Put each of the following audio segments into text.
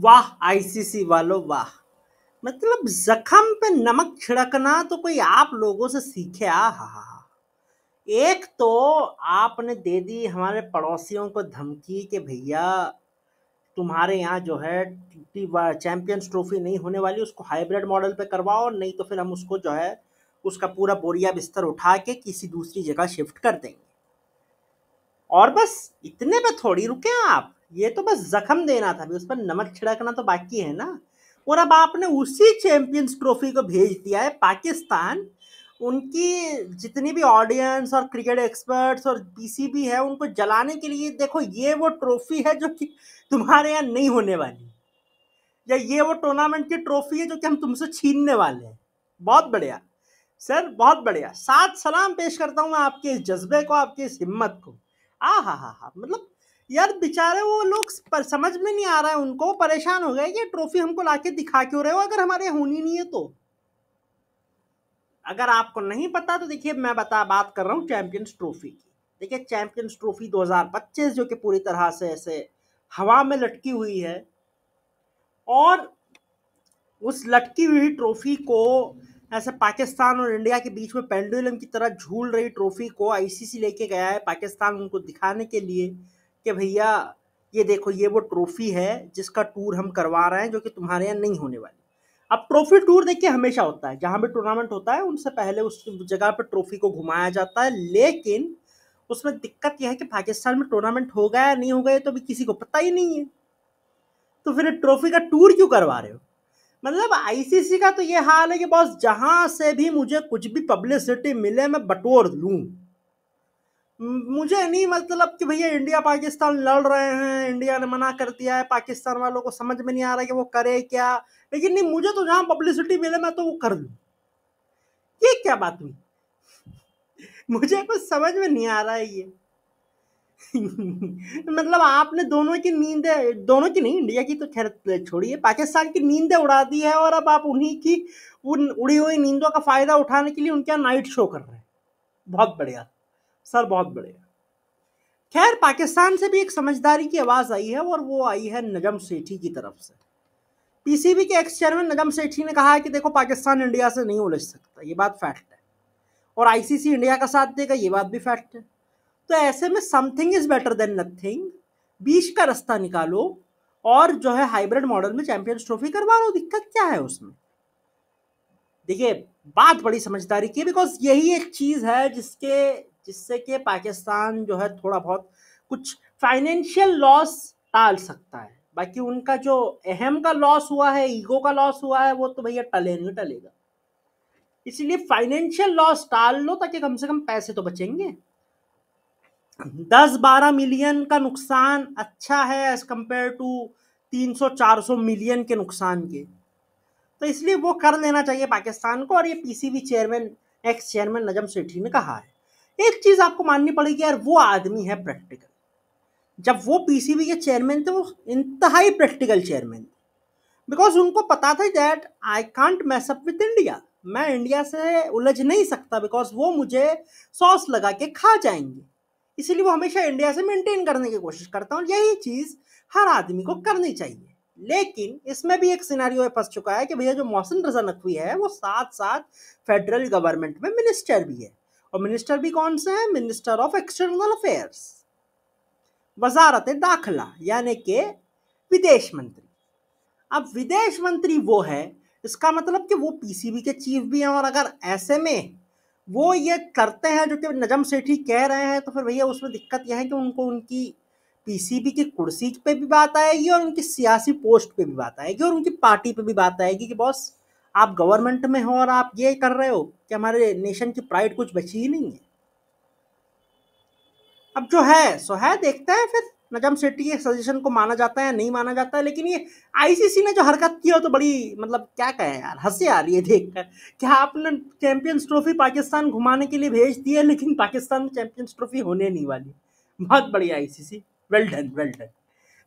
वाह आईसीसी वालों वाह मतलब जख्म पे नमक छिड़कना तो कोई आप लोगों से सीखे आ हा हा एक तो आपने दे दी हमारे पड़ोसियों को धमकी कि भैया तुम्हारे यहाँ जो है चैंपियंस ट्रॉफी नहीं होने वाली उसको हाइब्रिड मॉडल पे करवाओ नहीं तो फिर हम उसको जो है उसका पूरा बोरिया बिस्तर उठा के किसी दूसरी जगह शिफ्ट कर देंगे और बस इतने पे थोड़ी रुके आप ये तो बस जख्म देना था उस पर नमक छिड़कना तो बाकी है ना और अब आपने उसी चैंपियंस ट्रॉफी को भेज दिया है पाकिस्तान उनकी जितनी भी ऑडियंस और क्रिकेट एक्सपर्ट्स और बीसीबी है उनको जलाने के लिए देखो ये वो ट्रॉफी है जो कि तुम्हारे यहाँ नहीं होने वाली या ये वो टूर्नामेंट की ट्रॉफी है जो कि हम तुमसे छीनने वाले हैं बहुत बढ़िया सर बहुत बढ़िया सात सलाम पेश करता हूँ मैं आपके इस जज्बे को आपकी इस हिम्मत को आ हा हा हा मतलब यार बेचारे वो लोग पर समझ में नहीं आ रहा है उनको परेशान हो गए कि ट्रॉफी हमको लाके दिखा क्यों रहे हो अगर हमारे होनी नहीं है तो अगर आपको नहीं पता तो देखिए मैं बता बात कर रहा हूँ चैंपियंस ट्रॉफी की देखिए चैंपियंस ट्रॉफी 2025 जो कि पूरी तरह से ऐसे हवा में लटकी हुई है और उस लटकी हुई ट्रॉफी को ऐसे पाकिस्तान और इंडिया के बीच में पेंडुलम की तरह झूल रही ट्रॉफी को आईसीसी लेके गया है पाकिस्तान उनको दिखाने के लिए कि भैया ये देखो ये वो ट्रॉफी है जिसका टूर हम करवा रहे हैं जो कि तुम्हारे यहाँ नहीं होने वाली अब ट्रॉफी टूर देखिए हमेशा होता है जहाँ भी टूर्नामेंट होता है उनसे पहले उस जगह पर ट्रॉफी को घुमाया जाता है लेकिन उसमें दिक्कत यह है कि पाकिस्तान में टूर्नामेंट गया या नहीं हो गया तो अभी किसी को पता ही नहीं है तो फिर ट्रॉफी का टूर क्यों करवा रहे हो मतलब आईसीसी का तो ये हाल है कि बॉस जहाँ से भी मुझे कुछ भी पब्लिसिटी मिले मैं बटोर लूँ मुझे नहीं मतलब कि भैया इंडिया पाकिस्तान लड़ रहे हैं इंडिया ने मना कर दिया है पाकिस्तान वालों को समझ में नहीं आ रहा कि वो करे क्या लेकिन नहीं मुझे तो जहाँ पब्लिसिटी मिले मैं तो वो कर दूँ ये क्या बात हुई मुझे कुछ समझ में नहीं आ रहा है ये मतलब आपने दोनों की नींदे दोनों की नहीं इंडिया की तो खैर छोड़िए पाकिस्तान की नींदें उड़ा दी है और अब आप उन्हीं की उन उड़ी हुई नींदों का फायदा उठाने के लिए उनके यहाँ नाइट शो कर रहे हैं बहुत बढ़िया सर बहुत बड़े खैर पाकिस्तान से भी एक समझदारी की आवाज़ आई है और वो आई है नजम सेठी की तरफ से पीसीबी के एक्स चेयरमैन नजम सेठी ने कहा है कि देखो पाकिस्तान इंडिया से नहीं उलझ सकता ये बात फैक्ट है और आईसीसी इंडिया का साथ देगा ये बात भी फैक्ट है तो ऐसे में something is better than nothing बीच का रास्ता निकालो और जो है हाइब्रिड मॉडल में चैंपियंस ट्रॉफी करवा लो दिक्कत क्या है उसमें देखिए बात बड़ी समझदारी की बिकॉज यही एक चीज़ है जिसके जिससे कि पाकिस्तान जो है थोड़ा बहुत कुछ फाइनेंशियल लॉस टाल सकता है बाकी उनका जो अहम का लॉस हुआ है ईगो का लॉस हुआ है वो तो भैया टले नहीं टलेगा इसलिए फाइनेंशियल लॉस टाल लो ताकि कम से कम पैसे तो बचेंगे दस बारह मिलियन का नुकसान अच्छा है एज कम्पेयर टू तीन सौ चार सौ मिलियन के नुकसान के तो इसलिए वो कर लेना चाहिए पाकिस्तान को और ये PCB chairman ex chairman Najam Sethi ने कहा है एक चीज आपको माननी पड़ेगी यार वो आदमी है प्रैक्टिकल जब वो पीसीबी के चेयरमैन थे वो इंतहाई प्रैक्टिकल चेयरमैन थे बिकॉज उनको पता था that I can't mess up with India मैं इंडिया से उलझ नहीं सकता बिकॉज वो मुझे सॉस लगा के खा जाएंगे इसीलिए वो हमेशा इंडिया से मेंटेन करने की कोशिश करता हूँ यही चीज़ हर आदमी को करनी चाहिए लेकिन इसमें भी एक सिनारियो फंस चुका है कि भैया जो मोहसिन रजा नकवी है वो साथ साथ फेडरल गवर्नमेंट में मिनिस्टर भी है और मिनिस्टर भी कौन से हैं मिनिस्टर ऑफ एक्सटर्नल अफेयर्स वजारत दाखिला यानी के विदेश मंत्री अब विदेश मंत्री वो है इसका मतलब कि वो पीसीबी के चीफ भी हैं और अगर ऐसे में वो ये करते हैं जो कि नजम सेठी कह रहे हैं तो फिर भैया उसमें दिक्कत यह है कि उनको उनकी पीसीबी की कुर्सी पे भी बात आएगी और उनकी सियासी पोस्ट पे भी बात आएगी और उनकी पार्टी पे भी बात आएगी कि बॉस आप गवर्नमेंट में हो और आप ये कर रहे हो कि हमारे नेशन की प्राइड कुछ बची ही नहीं है अब जो है सो है देखते हैं फिर नजम सेट्टी के सजेशन को माना जाता है नहीं माना जाता है लेकिन ये आईसीसी ने जो हरकत की हो तो बड़ी मतलब क्या कहें यार हंसी आ रही है देख कर क्या आपने चैंपियंस ट्रॉफी पाकिस्तान घुमाने के लिए भेज दी है लेकिन पाकिस्तान में चैंपियंस ट्रॉफी होने नहीं वाली बहुत बढ़िया ICC well done well done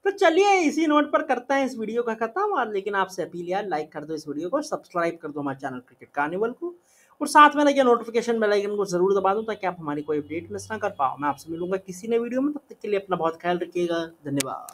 तो चलिए इसी नोट पर करते हैं इस वीडियो का खत्म और लेकिन आपसे अपील यार लाइक कर दो इस वीडियो को सब्सक्राइब कर दो हमारे चैनल क्रिकेट कार्निवल को और साथ में लगे नोटिफिकेशन बेल आइकन को जरूर दबा दो ताकि आप हमारी कोई अपडेट मिस ना कर पाओ मैं आपसे मिलूंगा किसी नए वीडियो में तब तक के लिए अपना बहुत ख्याल रखिएगा धन्यवाद